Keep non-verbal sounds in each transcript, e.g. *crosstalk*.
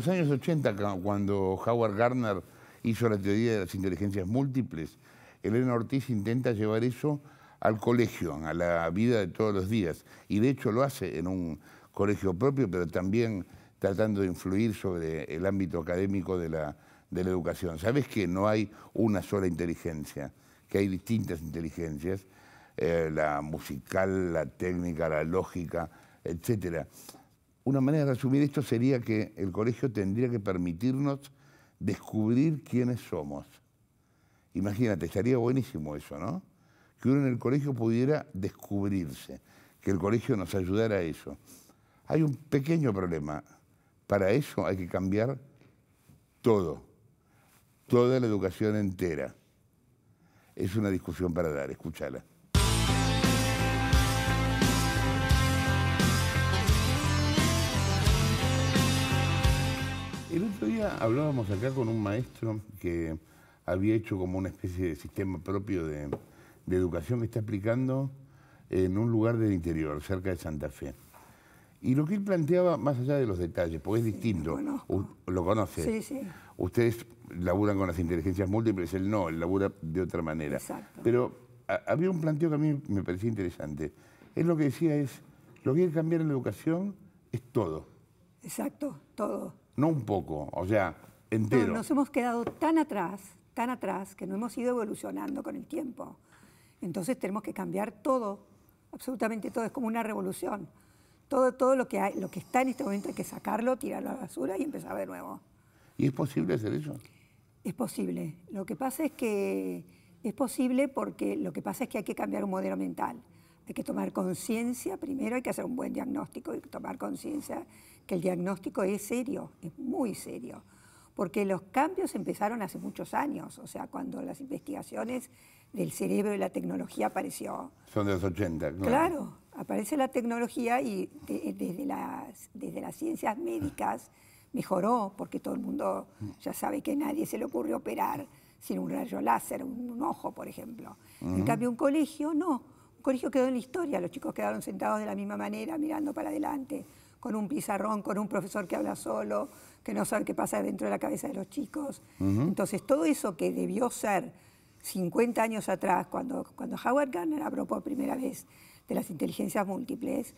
los años 80, cuando Howard Gardner hizo la teoría de las inteligencias múltiples, Elena Ortiz intenta llevar eso al colegio, a la vida de todos los días. Y de hecho lo hace en un colegio propio, pero también tratando de influir sobre el ámbito académico de la, educación. Sabes que no hay una sola inteligencia, que hay distintas inteligencias, eh, la musical, la técnica, la lógica, etcétera. Una manera de resumir esto sería que el colegio tendría que permitirnos descubrir quiénes somos. Imagínate, estaría buenísimo eso, ¿no? Que uno en el colegio pudiera descubrirse, que el colegio nos ayudara a eso. Hay un pequeño problema. Para eso hay que cambiar todo, toda la educación entera. Es una discusión para dar, escúchala. hablábamos acá con un maestro que había hecho como una especie de sistema propio de, educación que está aplicando en un lugar del interior, cerca de Santa Fe. Y lo que él planteaba, más allá de los detalles, porque es distinto, lo, lo conoce. Ustedes laburan con las inteligencias múltiples, él no, él labura de otra manera. Pero había un planteo que a mí me parecía interesante. Él lo que decía es, lo que hay que cambiar en la educación es todo. Exacto, todo no un poco, o sea, entero. No, nos hemos quedado tan atrás, tan atrás, que no hemos ido evolucionando con el tiempo. Entonces tenemos que cambiar todo, absolutamente todo, es como una revolución. Todo, todo lo, que hay, lo que está en este momento hay que sacarlo, tirarlo a la basura y empezar de nuevo. ¿Y es posible hacer eso? Es posible. Lo que pasa es que es posible porque lo que pasa es que hay que cambiar un modelo mental. Hay que tomar conciencia, primero hay que hacer un buen diagnóstico y tomar conciencia que el diagnóstico es serio, es muy serio, porque los cambios empezaron hace muchos años, o sea, cuando las investigaciones del cerebro y la tecnología apareció. Son de los 80, ¿no? Claro, aparece la tecnología y desde, las, desde las ciencias médicas mejoró, porque todo el mundo ya sabe que nadie se le ocurre operar sin un rayo láser, un, ojo, por ejemplo. En cambio, un colegio no. Un colegio quedó en la historia, los chicos quedaron sentados de la misma manera, mirando para adelante con un pizarrón, con un profesor que habla solo, que no sabe qué pasa dentro de la cabeza de los chicos. Entonces, todo eso que debió ser 50 años atrás, cuando, cuando Howard Gardner habló por primera vez de las inteligencias múltiples,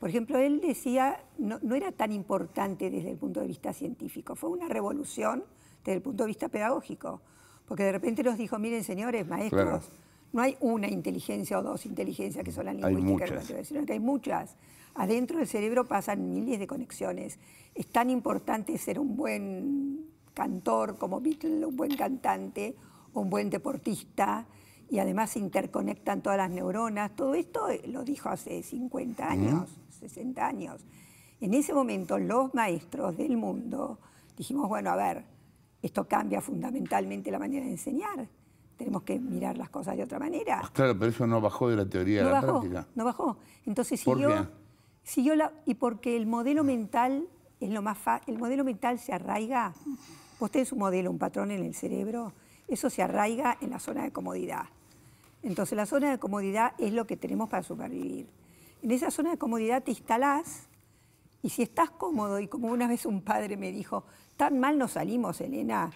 por ejemplo, él decía, no, era tan importante desde el punto de vista científico, fue una revolución desde el punto de vista pedagógico, porque de repente nos dijo, miren señores, maestros, no hay una inteligencia o dos inteligencias que son las lingüísticas, sino que hay muchas adentro del cerebro pasan miles de conexiones. Es tan importante ser un buen cantor como Beatle, un buen cantante, un buen deportista, y además se interconectan todas las neuronas. Todo esto eh, lo dijo hace 50 años, 60 años. En ese momento los maestros del mundo dijimos, bueno, a ver, esto cambia fundamentalmente la manera de enseñar. Tenemos que mirar las cosas de otra manera. Pues claro, pero eso no bajó de la teoría a la práctica. No bajó. Entonces y porque el modelo mental es lo más el modelo mental se arraiga, vos tenés un modelo, un patrón en el cerebro, eso se arraiga en la zona de comodidad. Entonces la zona de comodidad es lo que tenemos para supervivir. En esa zona de comodidad te instalás y si estás cómodo, y como una vez un padre me dijo, tan mal nos salimos, Elena,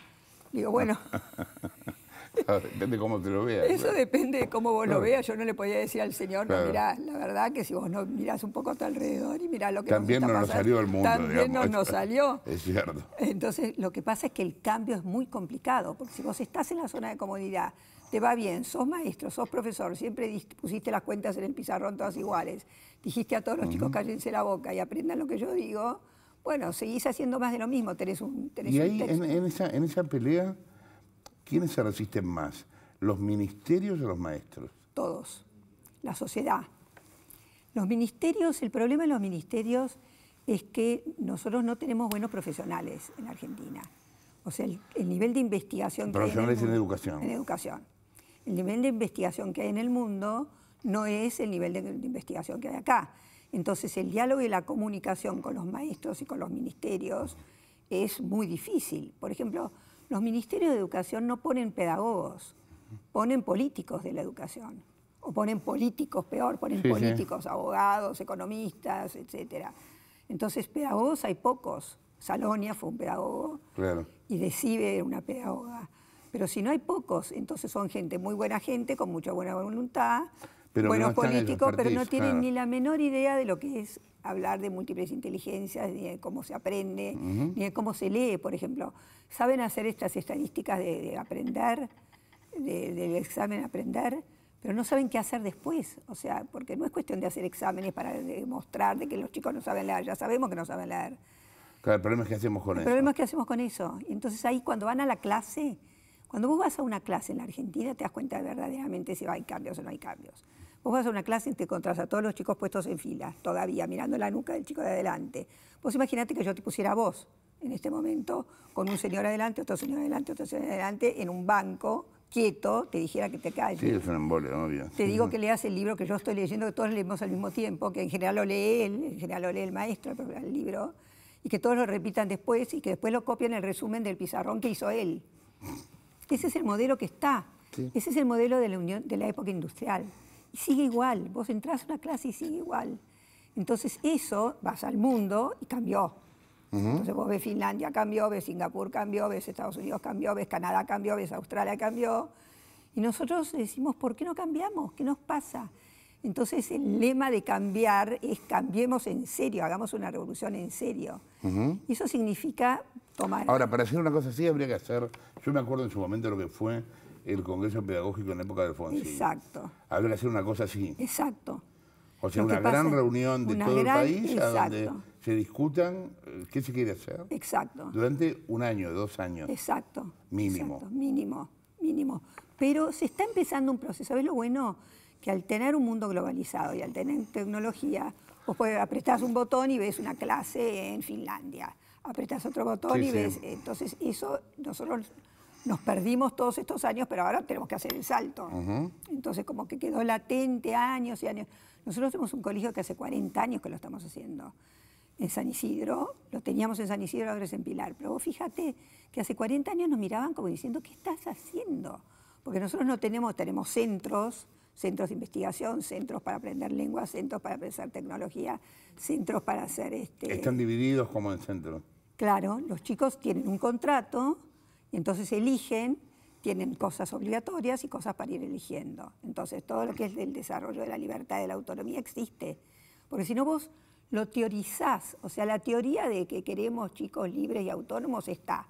digo, bueno, *laughs* *laughs* depende cómo te lo veas. Eso depende de cómo vos lo veas. Yo no le podía decir al Señor, no, mirá, la verdad que si vos no mirás un poco a tu alrededor y mirá lo que También nos, no nos salió el mundo. También no nos *laughs* salió. Es cierto. Entonces, lo que pasa es que el cambio es muy complicado, porque si vos estás en la zona de comodidad, te va bien, sos maestro, sos profesor, siempre pusiste las cuentas en el pizarrón todas iguales, dijiste a todos los chicos cállense la boca y aprendan lo que yo digo, bueno, seguís haciendo más de lo mismo, tenés un... y ahí, esa, en esa pelea ¿quiénes se resisten más? ¿Los ministerios o los maestros? Todos, la sociedad. Los ministerios, el problema de los ministerios es que nosotros no tenemos buenos profesionales en Argentina. O sea, el, nivel de investigación que hay en, educación. En educación. El nivel de investigación que hay en el mundo no es el nivel de, de investigación que hay acá. Entonces, el diálogo y la comunicación con los maestros y con los ministerios es muy difícil. Por ejemplo, los ministerios de educación no ponen pedagogos, ponen políticos de la educación. O ponen políticos, peor, ponen políticos, abogados, economistas, etc. Entonces, pedagogos hay pocos. Salonia fue un pedagogo claro. y Decibe era una pedagoga. Pero si no hay pocos, entonces son gente, muy buena gente, con mucha buena voluntad, pero bueno, políticos, pero no tienen ni la menor idea de lo que es hablar de múltiples inteligencias, ni de cómo se aprende, ni de cómo se lee, por ejemplo. Saben hacer estas estadísticas de, aprender, de, del examen aprender, pero no saben qué hacer después. O sea, porque no es cuestión de hacer exámenes para demostrar de que los chicos no saben leer, ya sabemos que no saben leer. Claro, el problema es que hacemos con eso. El problema es que hacemos con eso. Entonces ahí cuando van a la clase, cuando vos vas a una clase en la Argentina te das cuenta verdaderamente si hay cambios o no hay cambios. Vos vas a una clase y te encontrás a todos los chicos puestos en fila, todavía mirando la nuca del chico de adelante. Vos imaginate que yo te pusiera vos en este momento, con un señor adelante, otro señor adelante, otro señor adelante, en un banco, quieto, te dijera que te calles. Sí, es un obvio. Te digo *laughs* que leas el libro que yo estoy leyendo, que todos leemos al mismo tiempo, que en general lo lee él, en general lo lee el maestro, el libro, y que todos lo repitan después y que después lo copian el resumen del pizarrón que hizo él. Ese es el modelo que está. Ese es el modelo de la, unión, de la época industrial sigue igual. Vos entras a una clase y sigue igual. Entonces eso, vas al mundo y cambió. Entonces vos ves Finlandia cambió, ves Singapur cambió, ves Estados Unidos cambió, ves Canadá cambió, ves Australia cambió. Y nosotros decimos, ¿por qué no cambiamos? ¿Qué nos pasa? Entonces el lema de cambiar es cambiemos en serio, hagamos una revolución en serio. Y eso significa tomar... Ahora, para decir una cosa así habría que hacer, yo me acuerdo en su momento lo que fue el Congreso Pedagógico en la época de Alfonso. Exacto. Habrá que hacer una cosa así. Exacto. O sea, una gran reunión de todo el país a donde se discutan eh, qué se quiere hacer. Exacto. Durante un año, dos años. Exacto. Mínimo. mínimo, mínimo. Pero se está empezando un proceso. ¿Sabes lo bueno? Que al tener un mundo globalizado y al tener tecnología, vos puedes apretás un botón y ves una clase en Finlandia. Apretás otro botón y ves. Entonces, eso nosotros nos perdimos todos estos años, pero ahora tenemos que hacer el salto. Entonces, como que quedó latente años y años. Nosotros tenemos un colegio que hace 40 años que lo estamos haciendo en San Isidro, lo teníamos en San Isidro, ahora es en Pilar, pero vos fíjate que hace 40 años nos miraban como diciendo, ¿qué estás haciendo? Porque nosotros no tenemos, tenemos centros, centros de investigación, centros para aprender lenguas, centros para aprender tecnología, centros para hacer... Este... Están divididos como en centro. Claro, los chicos tienen un contrato, y entonces eligen, tienen cosas obligatorias y cosas para ir eligiendo. Entonces todo lo que es del desarrollo de la libertad y de la autonomía existe. Porque si no vos lo teorizás, o sea, la teoría de que queremos chicos libres y autónomos está.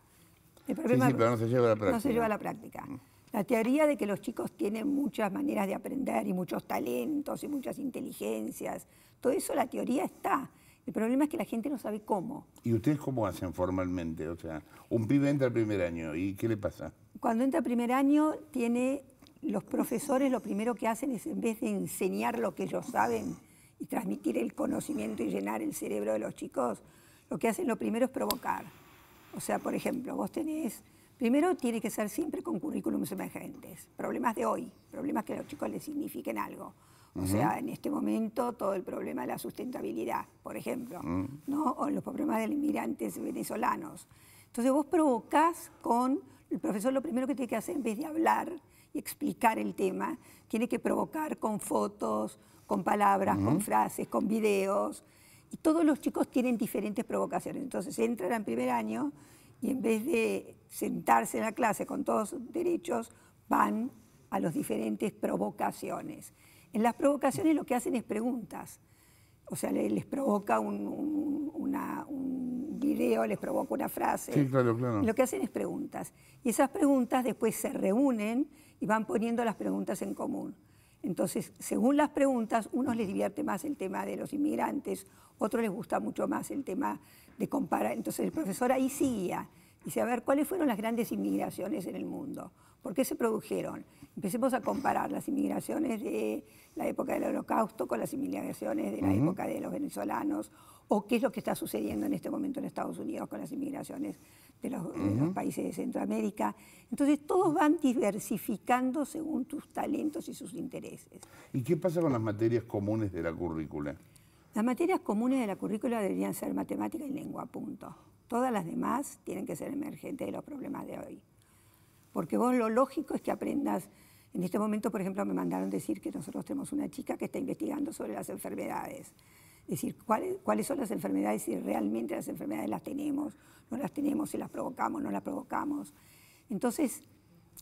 sí, sí, no se lleva la práctica. No se lleva a la práctica. Mm. La teoría de que los chicos tienen muchas maneras de aprender y muchos talentos y muchas inteligencias, todo eso la teoría está. El problema es que la gente no sabe cómo. ¿Y ustedes cómo hacen formalmente? O sea, un pibe entra al primer año y ¿qué le pasa? Cuando entra al primer año tiene los profesores lo primero que hacen es en vez de enseñar lo que ellos saben y transmitir el conocimiento y llenar el cerebro de los chicos, lo que hacen lo primero es provocar. O sea, por ejemplo, vos tenés, primero tiene que ser siempre con currículums emergentes, problemas de hoy, problemas que a los chicos les signifiquen algo. O sea, en este momento todo el problema de la sustentabilidad, por ejemplo, mm. o los problemas de los inmigrantes venezolanos. Entonces vos provocás con, el profesor lo primero que tiene que hacer en vez de hablar y explicar el tema, tiene que provocar con fotos, con palabras, con frases, con videos. Y todos los chicos tienen diferentes provocaciones. Entonces entran en primer año y en vez de sentarse en la clase con todos sus derechos, van a las diferentes provocaciones. En las provocaciones lo que hacen es preguntas. O sea, les, provoca un, video, les provoca una frase. Sí, claro, claro. Lo que hacen es preguntas. Y esas preguntas después se reúnen y van poniendo las preguntas en común. Entonces, según las preguntas, unos les divierte más el tema de los inmigrantes, otros les gusta mucho más el tema de comparar. Entonces, el profesor ahí seguía y saber cuáles fueron las grandes inmigraciones en el mundo, por qué se produjeron. Empecemos a comparar las inmigraciones de la época del holocausto con las inmigraciones de la época de los venezolanos o qué es lo que está sucediendo en este momento en Estados Unidos con las inmigraciones de los, países de Centroamérica. Entonces todos van diversificando según tus talentos y sus intereses. ¿Y qué pasa con las materias comunes de la currícula? Las materias comunes de la currícula deberían ser matemática y lengua, punto. Todas las demás tienen que ser emergentes de los problemas de hoy. Porque vos lo lógico es que aprendas, en este momento, por ejemplo, me mandaron decir que nosotros tenemos una chica que está investigando sobre las enfermedades. Es decir, ¿cuáles, cuáles son las enfermedades, si realmente las enfermedades las tenemos, no las tenemos, si las provocamos, no las provocamos. Entonces,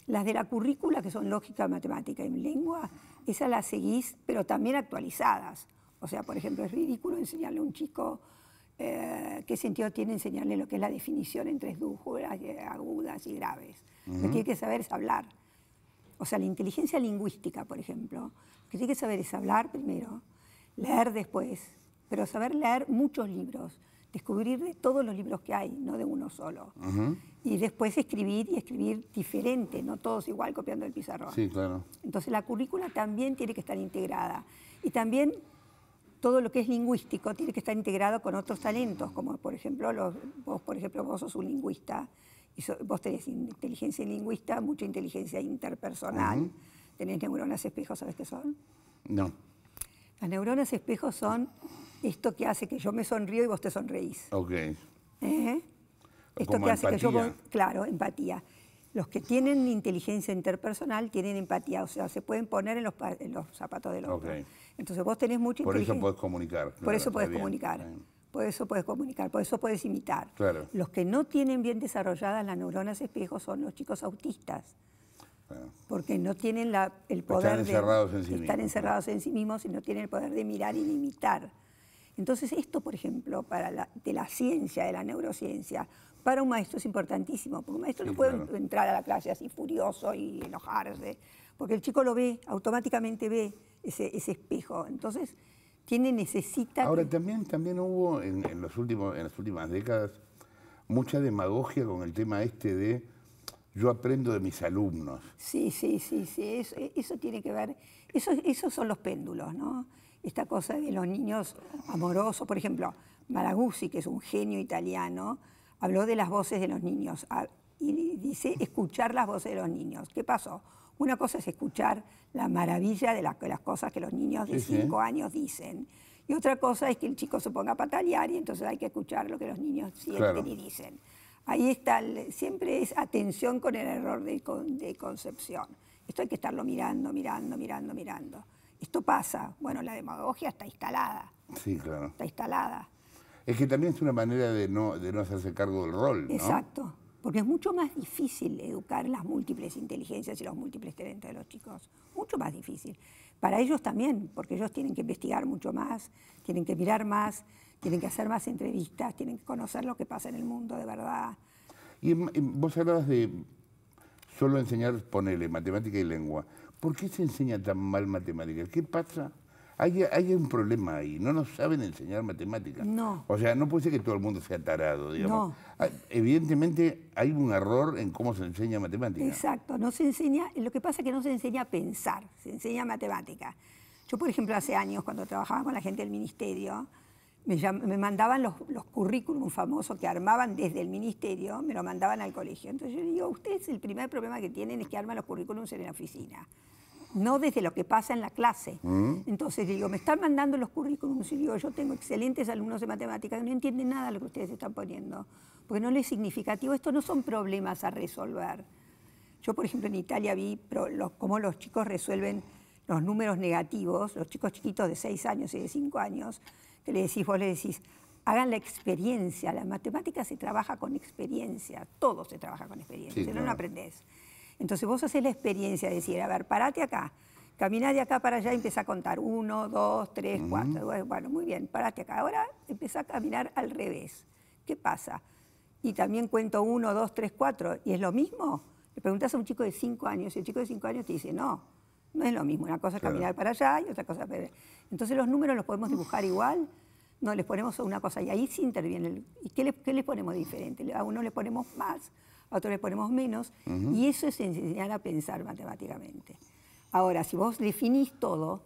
las de la currícula, que son lógica, matemática y lengua, esas las seguís, pero también actualizadas. O sea, por ejemplo, es ridículo enseñarle a un chico eh, qué sentido tiene enseñarle lo que es la definición entre esdújulas, eh, agudas y graves. Lo que tiene que saber es hablar. O sea, la inteligencia lingüística, por ejemplo, lo que tiene que saber es hablar primero, leer después, pero saber leer muchos libros, descubrir de todos los libros que hay, no de uno solo. Y después escribir y escribir diferente, no todos igual copiando el pizarrón. Sí, claro. Entonces la currícula también tiene que estar integrada. Y también todo lo que es lingüístico tiene que estar integrado con otros talentos, como por ejemplo, los, vos, por ejemplo, vos sos un lingüista, y vos tenés inteligencia lingüista, mucha inteligencia interpersonal, tenés neuronas espejos, ¿sabes qué son? No. Las neuronas espejos son esto que hace que yo me sonrío y vos te sonreís. Ok. ¿Eh? Esto que hace que yo... Claro, empatía los que tienen inteligencia interpersonal tienen empatía, o sea, se pueden poner en los, zapatos de otro. Entonces vos tenés mucha inteligencia. Por eso podés comunicar. por eso podés comunicar. Por eso puedes comunicar, por eso puedes imitar. Los que no tienen bien desarrolladas las neuronas espejos son los chicos autistas. Ah. Porque no tienen el poder. Están encerrados de, en sí mismos. Están encerrados en sí mismos y no tienen el poder de mirar y de imitar. Entonces, esto, por ejemplo, para de la ciencia, de la neurociencia, para un maestro es importantísimo, porque un maestro no puede entrar a la clase así furioso y enojarse, porque el chico lo ve, automáticamente ve ese, espejo. Entonces, tiene, necesita... Ahora, también, también hubo en, los últimos, en las últimas décadas mucha demagogia con el tema este de yo aprendo de mis alumnos. Sí, sí, sí, sí, eso, e, eso tiene que ver, esos son los péndulos, ¿no? Esta cosa de los niños amorosos, por ejemplo, Maraguzzi, que es un genio italiano, habló de las voces de los niños y dice escuchar las voces de los niños. ¿Qué pasó? Una cosa es escuchar la maravilla de, las cosas que los niños de cinco años dicen. Y otra cosa es que el chico se ponga a patalear y entonces hay que escuchar lo que los niños sienten y dicen. Ahí está, siempre es atención con el error de, de concepción. Esto hay que estarlo mirando, mirando, mirando, mirando. Esto pasa. Bueno, la demagogia está instalada. Sí, claro. Está instalada. Es que también es una manera de no, hacerse cargo del rol, ¿no? Exacto, porque es mucho más difícil educar las múltiples inteligencias y los múltiples talentos de los chicos, mucho más difícil. Para ellos también, porque ellos tienen que investigar mucho más, tienen que mirar más, tienen que hacer más entrevistas, tienen que conocer lo que pasa en el mundo de verdad. Y vos hablabas de solo enseñar, ponele, matemática y lengua. ¿Por qué se enseña tan mal matemática? ¿Qué pasa hay, un problema ahí, no nos saben enseñar matemáticas. No. O sea, no puede ser que todo el mundo sea tarado, digamos. Ah, evidentemente hay un error en cómo se enseña matemática. Exacto, no se enseña, lo que pasa es que no se enseña a pensar, se enseña matemática. Yo, por ejemplo, hace años, cuando trabajaba con la gente del ministerio, me, mandaban los, los currículums famosos que armaban desde el ministerio, me lo mandaban al colegio. Entonces yo digo, ustedes el primer problema que tienen es que arman los currículums en la oficina no desde lo que pasa en la clase. Mm. Entonces digo, me están mandando los currículums y digo, yo tengo excelentes alumnos de matemáticas que no entienden nada de lo que ustedes están poniendo, porque no les es significativo. Estos no son problemas a resolver. Yo, por ejemplo, en Italia vi cómo los chicos resuelven los números negativos, los chicos chiquitos de 6 años y de 5 años, que le decís, vos le decís, hagan la experiencia, la matemática se trabaja con experiencia, todo se trabaja con experiencia, Si no lo aprendés. Entonces vos haces la experiencia de decir, a ver, parate acá, camina de acá para allá y empieza a contar. Uno, dos, tres, cuatro. Bueno, muy bien, parate acá. Ahora empieza a caminar al revés. ¿Qué pasa? Y también cuento uno, dos, tres, cuatro. ¿Y es lo mismo? Le preguntas a un chico de cinco años y el chico de cinco años te dice, no, no es lo mismo. Una cosa es caminar para allá y otra cosa para Entonces los números los podemos dibujar igual. No, les ponemos una cosa y ahí sí interviene. ¿Y qué le qué les ponemos diferente? A uno le ponemos más, a otros le ponemos menos, y eso es enseñar a pensar matemáticamente. Ahora, si vos definís todo,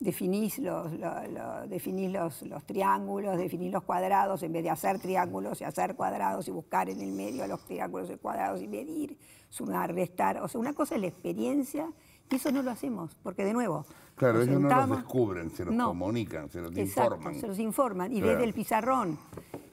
definís los, los, triángulos, definís los cuadrados, en vez de hacer triángulos y hacer cuadrados y buscar en el medio los triángulos y cuadrados y medir, sumar, restar. O sea, una cosa es la experiencia y eso no lo hacemos, porque de nuevo... Claro, ellos no los descubren, se los comunican, se los informan. se los informan y desde el pizarrón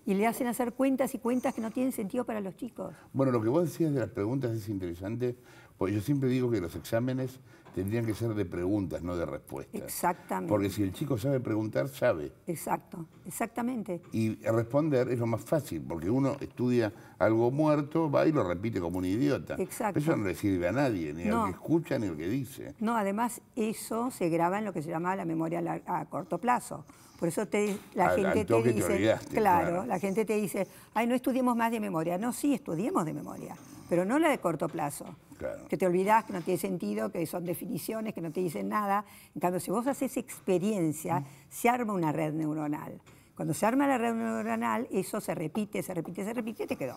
y le hacen hacer cuentas y cuentas que no tienen sentido para los chicos. Bueno, lo que vos decías de las preguntas es interesante, porque yo siempre digo que los exámenes tendrían que ser de preguntas, no de respuestas. Exactamente. Porque si el chico sabe preguntar, sabe. Exacto, exactamente. Y responder es lo más fácil, porque uno estudia algo muerto, va y lo repite como un idiota. Exacto. Eso no le sirve a nadie, ni al que escucha ni al que dice. No, además eso se graba en lo que se llama la memoria a corto plazo. Por eso te, la gente te dice, claro, claro, la gente te dice, ay, no estudiemos más de memoria. No, sí, estudiemos de memoria pero no la de corto plazo. Claro. Que te olvidás, que no tiene sentido, que son definiciones, que no te dicen nada. En cambio, si vos haces experiencia, mm. se arma una red neuronal. Cuando se arma la red neuronal, eso se repite, se repite, se repite y te quedó.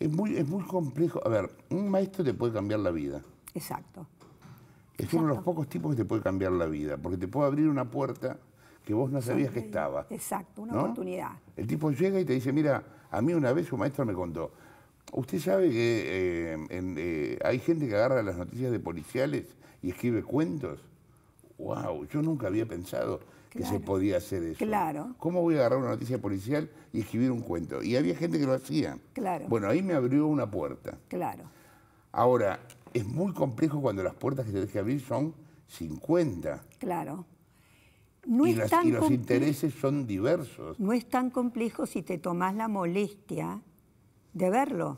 Es muy, es muy complejo. A ver, un maestro te puede cambiar la vida. Exacto. Es uno de los pocos tipos que te puede cambiar la vida, porque te puede abrir una puerta que vos no sabías que estaba. Exacto, una oportunidad. El tipo llega y te dice, mira, a mí una vez un maestro me contó, Usted sabe que em, eh, hay gente que agarra las noticias de policiales y escribe cuentos. ¡Wow! Yo nunca había pensado que se podía hacer eso. Claro. ¿Cómo voy a agarrar una noticia policial y escribir un cuento? Y había gente que lo hacía. Claro. Bueno, ahí me abrió una puerta. Claro. Ahora, es muy complejo cuando las puertas que tenés que abrir son 50. Claro. y los intereses son diversos. No es tan complejo si te tomás la molestia de verlo.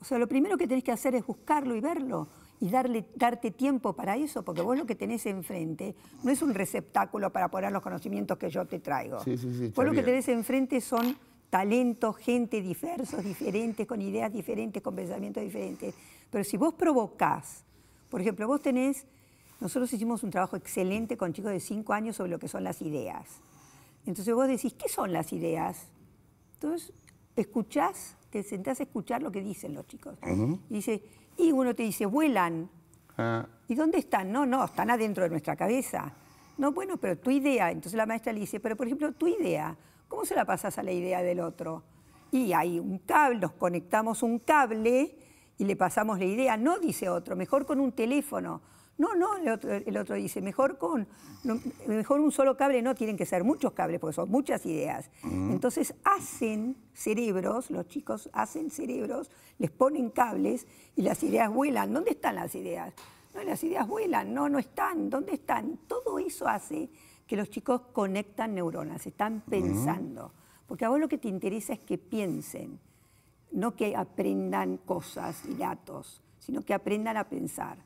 O sea, lo primero que tenés que hacer es buscarlo y verlo y darle, darte tiempo para eso, porque vos lo que tenés enfrente no es un receptáculo para poner los conocimientos que yo te traigo. vos lo que tenés enfrente son talentos, gente diversos, diferentes, con ideas diferentes, con pensamientos diferentes. Pero si vos provocás, por ejemplo, vos tenés, nosotros hicimos un trabajo excelente con chicos de 5 años sobre lo que son las ideas. Entonces vos decís, ¿qué son las ideas? Entonces escuchás te sentás a escuchar lo que dicen los chicos. Y dice, y uno te dice, vuelan. Ah. ¿Y dónde están? No, no, están adentro de nuestra cabeza. No, bueno, pero tu idea. Entonces la maestra le dice, pero por ejemplo, tu idea, ¿cómo se la pasas a la idea del otro? Y hay un cable, nos conectamos un cable y le pasamos la idea. No, dice otro, mejor con un teléfono no, no, el otro, dice, mejor con, mejor un solo cable, no, tienen que ser muchos cables, porque son muchas ideas. Entonces hacen cerebros, los chicos hacen cerebros, les ponen cables y las ideas vuelan. ¿Dónde están las ideas? No, las ideas vuelan, no, no están, ¿dónde están? Todo eso hace que los chicos conectan neuronas, están pensando. Porque a vos lo que te interesa es que piensen, no que aprendan cosas y datos, sino que aprendan a pensar.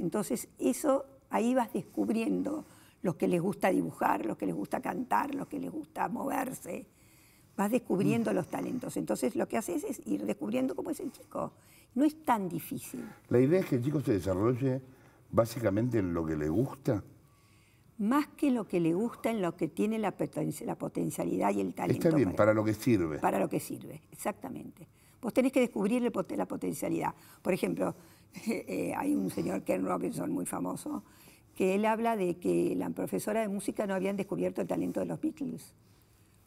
Entonces, eso ahí vas descubriendo los que les gusta dibujar, los que les gusta cantar, los que les gusta moverse. Vas descubriendo mm. los talentos. Entonces, lo que haces es ir descubriendo cómo es el chico. No es tan difícil. La idea es que el chico se desarrolle básicamente en lo que le gusta. Más que lo que le gusta, en lo que tiene la, potencialidad y el talento. Está bien, para, para lo que sirve. Para lo que sirve, exactamente. Vos tenés que descubrir la potencialidad. Por ejemplo, *laughs* Eh, eh, hay un señor Ken Robinson muy famoso, que él habla de que la profesora de música no habían descubierto el talento de los Beatles,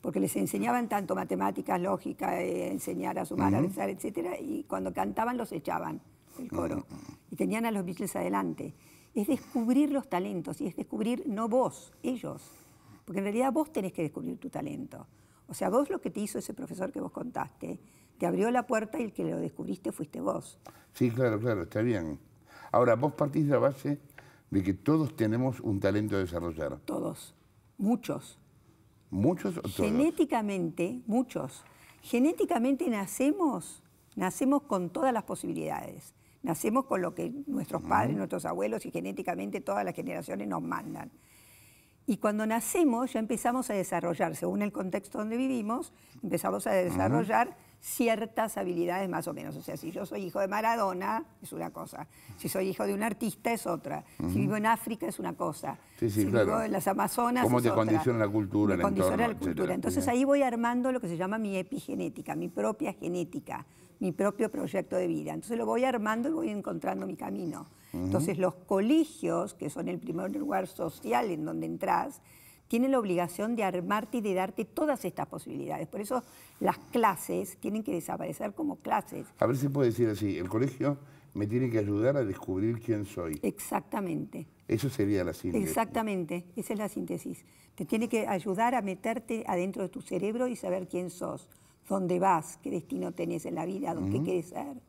porque les enseñaban tanto matemáticas, lógica, eh, enseñar a sumar, a rezar, etc. Y cuando cantaban los echaban del coro. Y tenían a los Beatles adelante. Es descubrir los talentos y es descubrir no vos, ellos. Porque en realidad vos tenés que descubrir tu talento. O sea, vos lo que te hizo ese profesor que vos contaste te abrió la puerta y el que lo descubriste fuiste vos. Sí, claro, claro, está bien. Ahora, vos partís de la base de que todos tenemos un talento a desarrollar. Todos, muchos. ¿Muchos o todos? Genéticamente, muchos. Genéticamente nacemos, nacemos con todas las posibilidades. Nacemos con lo que nuestros padres, nuestros abuelos y genéticamente todas las generaciones nos mandan. Y cuando nacemos ya empezamos a desarrollar, según el contexto donde vivimos, empezamos a desarrollar ciertas habilidades más o menos. O sea, si yo soy hijo de Maradona, es una cosa. Si soy hijo de un artista, es otra. Si vivo en África, es una cosa. si vivo en las Amazonas, ¿Cómo te condiciona la cultura? el condiciona la cultura. Entonces ahí voy armando lo que se llama mi epigenética, mi propia genética, mi propio proyecto de vida. Entonces lo voy armando y voy encontrando mi camino. Entonces los colegios, que son el primer lugar social en donde entras, tiene la obligación de armarte y de darte todas estas posibilidades. Por eso las clases tienen que desaparecer como clases. A ver si puede decir así, el colegio me tiene que ayudar a descubrir quién soy. Exactamente. Eso sería la síntesis. Exactamente, esa es la síntesis. Te tiene que ayudar a meterte adentro de tu cerebro y saber quién sos, dónde vas, qué destino tenés en la vida, dónde querés quieres ser.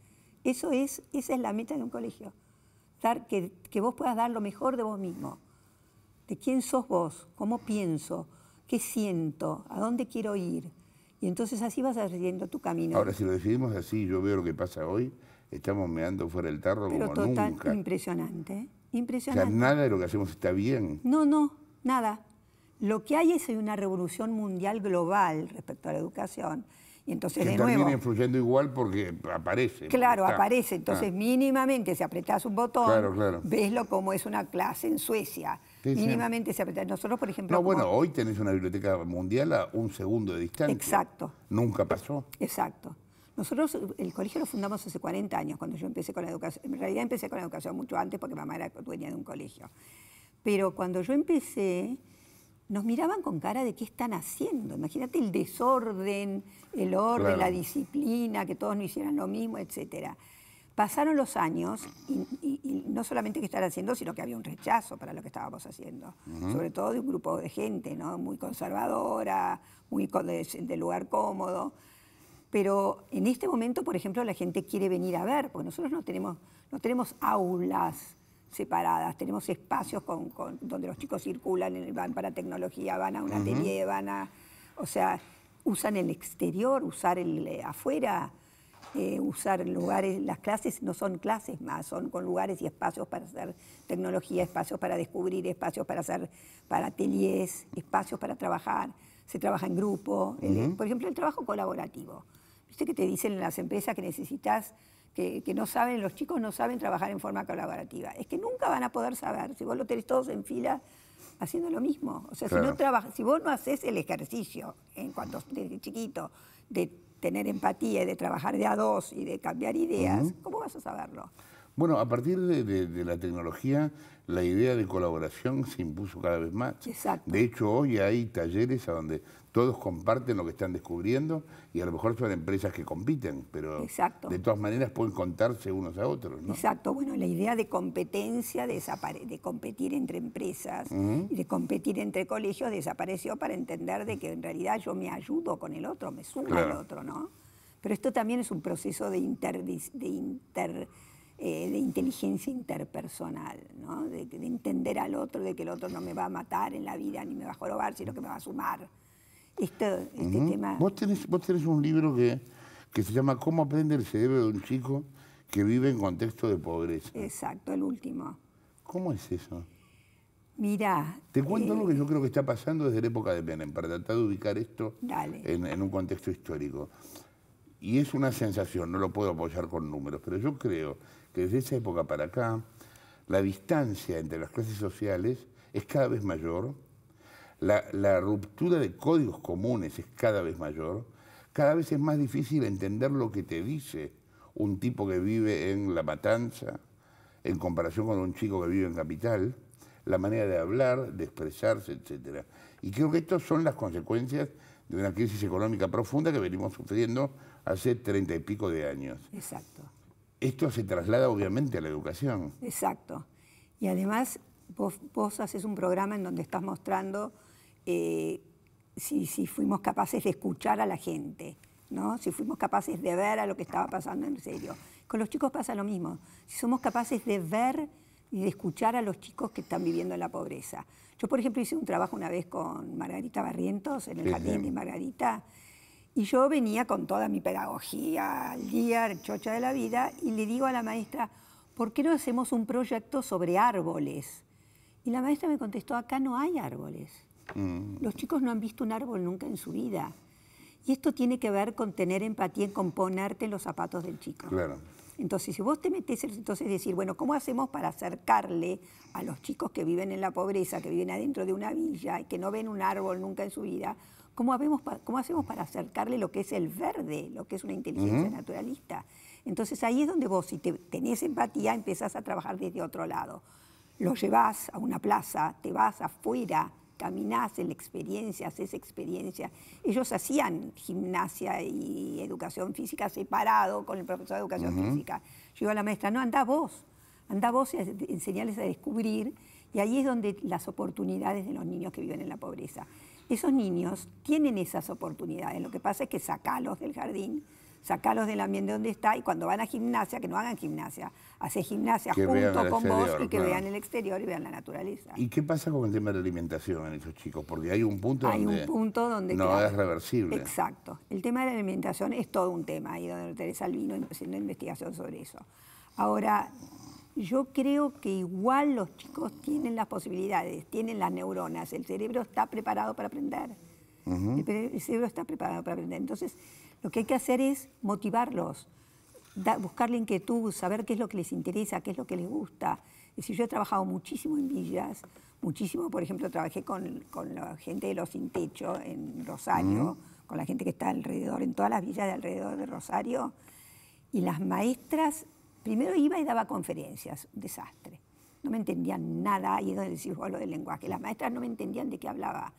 Eso es, esa es la meta de un colegio, que, que vos puedas dar lo mejor de vos mismo de quién sos vos, cómo pienso, qué siento, a dónde quiero ir. Y entonces así vas haciendo tu camino. Ahora, si lo decidimos así, yo veo lo que pasa hoy, estamos meando fuera del tarro como total, Impresionante, ¿eh? impresionante. nada de lo que hacemos está bien. No, no, nada. Lo que hay es una revolución mundial global respecto a la educación. Y entonces, nuevo. influyendo igual porque aparece. Claro, aparece. Entonces, ah. mínimamente, si apretás un botón, veslo como es una clase en Suecia mínimamente se Nosotros, por ejemplo. No, bueno, hoy tenés una biblioteca mundial a un segundo de distancia. Exacto. Nunca pasó. Exacto. Nosotros el colegio lo fundamos hace 40 años, cuando yo empecé con la educación. En realidad empecé con la educación mucho antes porque mamá era dueña de un colegio. Pero cuando yo empecé, nos miraban con cara de qué están haciendo. Imagínate el desorden, el orden, la disciplina, que todos no hicieran lo mismo, etcétera. Pasaron los años y, no solamente que estaban haciendo, sino que había un rechazo para lo que estábamos haciendo, sobre todo de un grupo de gente, ¿no? muy conservadora, muy de, lugar cómodo. Pero en este momento, por ejemplo, la gente quiere venir a ver, porque nosotros no tenemos, no tenemos aulas separadas, tenemos espacios con, donde los chicos circulan, van para tecnología, van a una uh van a... O sea, usan el exterior, usar el eh, afuera eh, usar lugares, las clases no son clases más, son con lugares y espacios para hacer tecnología, espacios para descubrir, espacios para hacer, para ateliers, espacios para trabajar, se trabaja en grupo, por ejemplo, el trabajo colaborativo. Viste que te dicen en las empresas que necesitas que, no saben, los chicos no saben trabajar en forma colaborativa. Es que nunca van a poder saber, si vos lo tenés todos en fila haciendo lo mismo. O sea, si, no trabaja, si vos no haces el ejercicio en cuanto desde chiquito de tener empatía de trabajar de a dos y de cambiar ideas, ¿cómo vas a saberlo? Bueno, a partir de, la tecnología, la idea de colaboración se impuso cada vez más. Exacto. De hecho, hoy hay talleres a donde todos comparten lo que están descubriendo y a lo mejor son empresas que compiten, pero de todas maneras pueden contarse unos a otros. ¿no? Exacto, bueno, la idea de competencia, de competir entre empresas de competir entre colegios desapareció para entender de que en realidad yo me ayudo con el otro, me sumo al otro, ¿no? Pero esto también es un proceso de, de inter eh, de inteligencia interpersonal, de, entender al otro, de que el otro no me va a matar en la vida ni me va a jorobar, sino que me va a sumar. Esto, este tema... ¿Vos tenés, vos tenés, un libro que, que se llama ¿Cómo aprende el cerebro de un chico que vive en contexto de pobreza? Exacto, el último. ¿Cómo es eso? Mira. Te cuento eh, lo que yo creo que está pasando desde la época de Menem, para tratar de ubicar esto en un contexto histórico. Y es una sensación, no lo puedo apoyar con números, pero yo creo que desde esa época para acá la distancia entre las clases sociales es cada vez mayor, la, ruptura de códigos comunes es cada vez mayor, cada vez es más difícil entender lo que te dice un tipo que vive en La Matanza en comparación con un chico que vive en Capital, la manera de hablar, de expresarse, etc. Y creo que estas son las consecuencias de una crisis económica profunda que venimos sufriendo hace treinta y pico de años. Exacto. Esto se traslada obviamente a la educación. Exacto. Y además vos, haces un programa en donde estás mostrando eh, si, fuimos capaces de escuchar a la gente, ¿no? si fuimos capaces de ver a lo que estaba pasando en serio. Con los chicos pasa lo mismo. Si somos capaces de ver y de escuchar a los chicos que están viviendo en la pobreza. Yo, por ejemplo, hice un trabajo una vez con Margarita Barrientos en el jardín de Margarita y yo venía con toda mi pedagogía al día, chocha de la vida, y le digo a la maestra, ¿por qué no hacemos un proyecto sobre árboles? Y la maestra me contestó, acá no hay árboles. Mm. Los chicos no han visto un árbol nunca en su vida. Y esto tiene que ver con tener empatía, con ponerte los zapatos del chico. Entonces, si vos te metés entonces decir, bueno, ¿cómo hacemos para acercarle a los chicos que viven en la pobreza, que viven adentro de una villa y que no ven un árbol nunca en su vida? ¿Cómo, hacemos para acercarle lo que es el verde, lo que es una inteligencia naturalista? Entonces ahí es donde vos, si tenés empatía, empezás a trabajar desde otro lado. Lo llevas a una plaza, te vas afuera, caminás en la experiencia, haces experiencia. Ellos hacían gimnasia y educación física separado con el profesor de educación física. Yo a la maestra, no, anda vos, andá vos y enseñales a descubrir. Y ahí es donde las oportunidades de los niños que viven en la pobreza. Esos niños tienen esas oportunidades, lo que pasa es que sacalos del jardín, sacalos del ambiente donde está y cuando van a gimnasia, que no hagan gimnasia, hace gimnasia junto con vos y que vean el exterior y vean la naturaleza. ¿Y qué pasa con el tema de la alimentación en esos chicos? Porque hay un punto donde, un no es reversible. Exacto. El tema de la alimentación es todo un tema, ahí donde Teresa Albino haciendo investigación sobre eso. Ahora, yo creo que igual los chicos tienen las posibilidades, tienen las neuronas, el cerebro está preparado para aprender. el, cerebro está preparado para aprender. Entonces, lo que hay que hacer es motivarlos, buscarle buscar la inquietud, saber qué es lo que les interesa, qué es lo que les gusta. Es decir, yo he trabajado muchísimo en villas, muchísimo, por ejemplo, trabajé con, con la gente de los sin techo en Rosario, con la gente que está alrededor, en todas las villas de alrededor de Rosario, y las maestras Primero iba y daba conferencias, desastre. No me entendían nada, y es donde decís lo del lenguaje. Las maestras no me entendían de qué hablaba.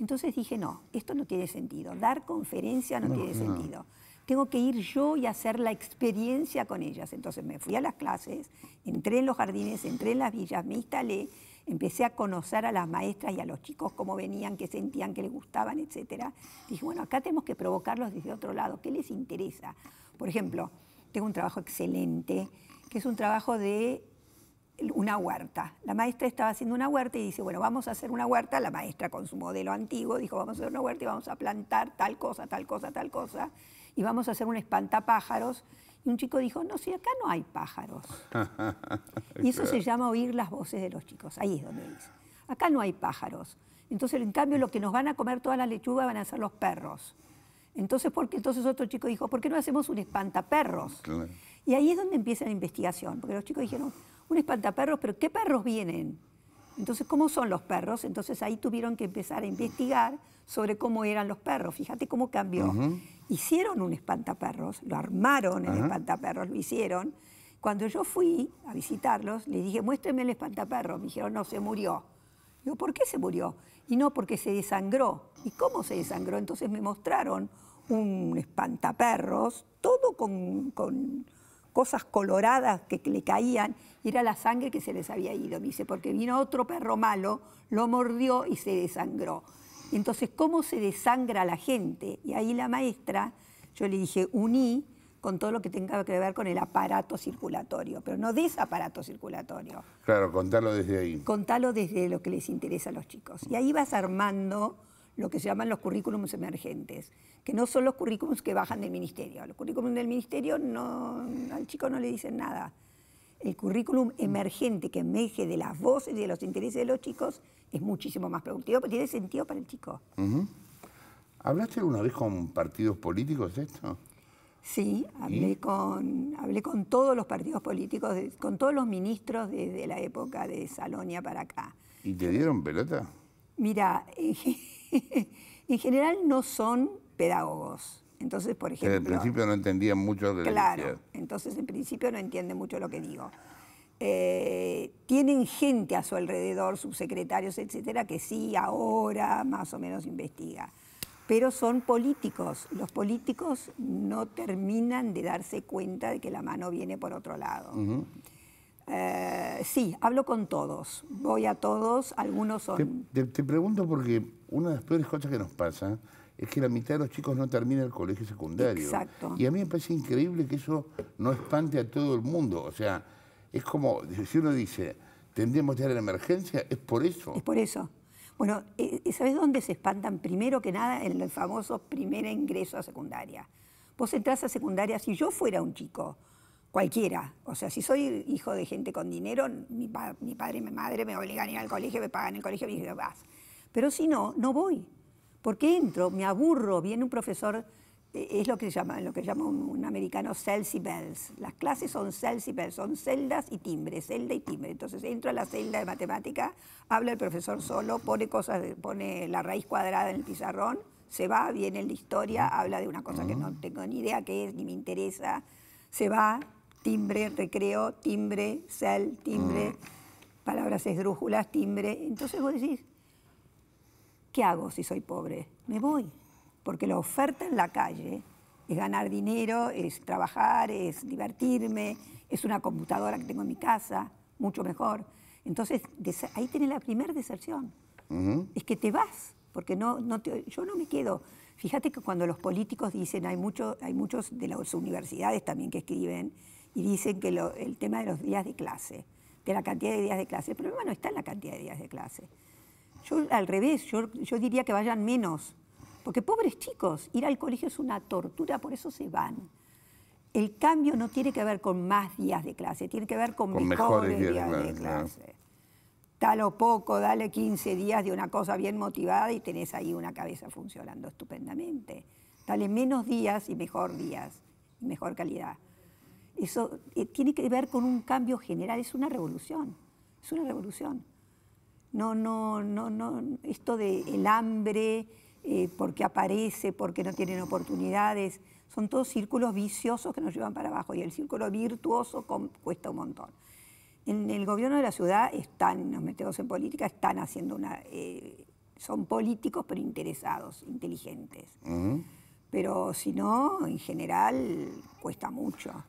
Entonces dije, no, esto no tiene sentido. Dar conferencia no, tiene sentido. Tengo que ir yo y hacer la experiencia con ellas. Entonces me fui a las clases, entré en los jardines, entré en las villas, me instalé, empecé a conocer a las maestras y a los chicos cómo venían, qué sentían, qué les gustaban, etc. Dije, bueno, acá tenemos que provocarlos desde otro lado. ¿Qué les interesa? Por ejemplo, tengo un trabajo excelente, que es un trabajo de una huerta. La maestra estaba haciendo una huerta y dice, bueno, vamos a hacer una huerta. La maestra con su modelo antiguo dijo, vamos a hacer una huerta y vamos a plantar tal cosa, tal cosa, tal cosa. Y vamos a hacer un espantapájaros. Y un chico dijo, no, si acá no hay pájaros. *laughs* y eso se llama oír las voces de los chicos. Ahí es donde dice, acá no hay pájaros. Entonces, en cambio, lo que nos van a comer toda la lechuga van a ser los perros. Entonces, entonces otro chico dijo, ¿por qué no hacemos un espantaperros? Y ahí es donde empieza la investigación, porque los chicos dijeron, un espantaperros, pero ¿qué perros vienen? Entonces, ¿cómo son los perros? Entonces ahí tuvieron que empezar a investigar sobre cómo eran los perros. Fíjate cómo cambió. Hicieron un espantaperros, lo armaron el espantaperros, lo hicieron. Cuando yo fui a visitarlos, les dije, muéstrenme el espantaperros. Me dijeron, no, se murió. Yo, ¿por qué se murió? Y no, porque se desangró. ¿Y cómo se desangró? Entonces me mostraron un espantaperros, todo con, cosas coloradas que le caían, y era la sangre que se les había ido, me dice, porque vino otro perro malo, lo mordió y se desangró. Entonces, ¿cómo se desangra la gente? Y ahí la maestra, yo le dije, uní con todo lo que tenga que ver con el aparato circulatorio, pero no desaparato circulatorio. Claro, contalo desde ahí. Contalo desde lo que les interesa a los chicos. Y ahí vas armando lo que se llaman los currículums emergentes, que no son los currículums que bajan del ministerio. Los currículums del ministerio no, al chico no le dicen nada. El currículum emergente que emerge de las voces y de los intereses de los chicos es muchísimo más productivo, porque tiene sentido para el chico. ¿Hablaste alguna vez con partidos políticos de esto? Sí, hablé, con, hablé con todos los partidos políticos, con todos los ministros desde la época de Salonia para acá. ¿Y te dieron pelota? Mira, eh, *laughs* *laughs* en general no son pedagogos. Entonces, por ejemplo... En principio no entendían mucho de Claro, entonces en principio no entienden mucho lo que digo. Eh, tienen gente a su alrededor, subsecretarios, etcétera, que sí, ahora más o menos investiga. Pero son políticos. Los políticos no terminan de darse cuenta de que la mano viene por otro lado. Eh, sí, hablo con todos, voy a todos, algunos son... Te, pregunto porque una de las peores cosas que nos pasa es que la mitad de los chicos no termina el colegio secundario. Exacto. Y a mí me parece increíble que eso no espante a todo el mundo. O sea, es como, si uno dice, tendemos que a la emergencia, es por eso. Es por eso. Bueno, eh, eh, ¿sabes dónde se espantan? Primero que nada, en el famoso primer ingreso a secundaria. Vos entras a secundaria, si yo fuera un chico, cualquiera. O sea, si soy hijo de gente con dinero, mi, padre y mi madre me obligan a ir al colegio, me pagan el colegio y me dicen, vas. Pero si no, no voy. Porque entro, me aburro, viene un profesor, eh, es lo que llama, lo que llama un, americano Celsi bells. Las clases son Celsi bells, son celdas y timbres, celda y timbre. Entonces entro a la celda de matemática, habla el profesor solo, pone cosas, pone la raíz cuadrada en el pizarrón, se va, viene en historia, habla de una cosa que mm. no tengo ni idea qué es, ni me interesa, se va, timbre, recreo, timbre, sal, timbre, mm. palabras esdrújulas, timbre. Entonces vos decís, ¿qué hago si soy pobre? Me voy, porque la oferta en la calle es ganar dinero, es trabajar, es divertirme, es una computadora que tengo en mi casa, mucho mejor. Entonces, ahí tiene la primera deserción. Es que te vas, porque no, yo no me quedo. Fíjate que cuando los políticos dicen, hay, mucho, hay muchos de las universidades también que escriben, y dicen que el tema de los días de clase, de la cantidad de días de clase, el problema no está en la cantidad de días de clase. Yo al revés, yo, diría que vayan menos, porque pobres chicos, ir al colegio es una tortura, por eso se van. El cambio no tiene que ver con más días de clase, tiene que ver con, mejores, días, de, clase. Tal o poco, dale 15 días de una cosa bien motivada y tenés ahí una cabeza funcionando estupendamente. Dale menos días y mejor días, mejor calidad. Eso eh, tiene que ver con un cambio general, es una revolución, es una revolución. No, no, no, no, esto del el hambre, eh, porque aparece, porque no tienen oportunidades, son todos círculos viciosos que nos llevan para abajo y el círculo virtuoso cuesta un montón. En el gobierno de la ciudad están, nos metemos en política, están haciendo una... Eh, son políticos pero interesados, inteligentes. Pero si no, en general cuesta mucho.